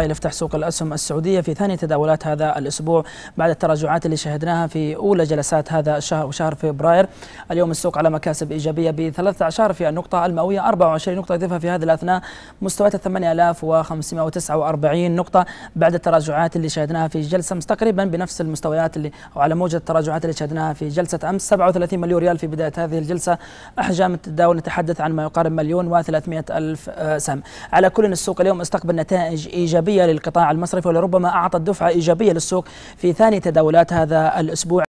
يفتح سوق الأسهم السعودية في ثاني تداولات هذا الأسبوع بعد التراجعات اللي شهدناها في أولى جلسات هذا الشهر وشهر فبراير اليوم السوق على مكاسب إيجابية ب 13 في النقطة المئوية 24 نقطة يضيفها في هذه الأثناء مستويات 8549 نقطة بعد التراجعات اللي شهدناها في جلسة أمس تقريبا بنفس المستويات اللي أو على موجة التراجعات اللي شهدناها في جلسة أمس 37 مليون ريال في بداية هذه الجلسة أحجام التداول نتحدث عن ما يقارب مليون و300 ألف آه، سهم على كل السوق اليوم استقبل نتائج إيجابية إيجابية للقطاع المصرفي ولربما أعطت دفعة إيجابية للسوق في ثاني تداولات هذا الأسبوع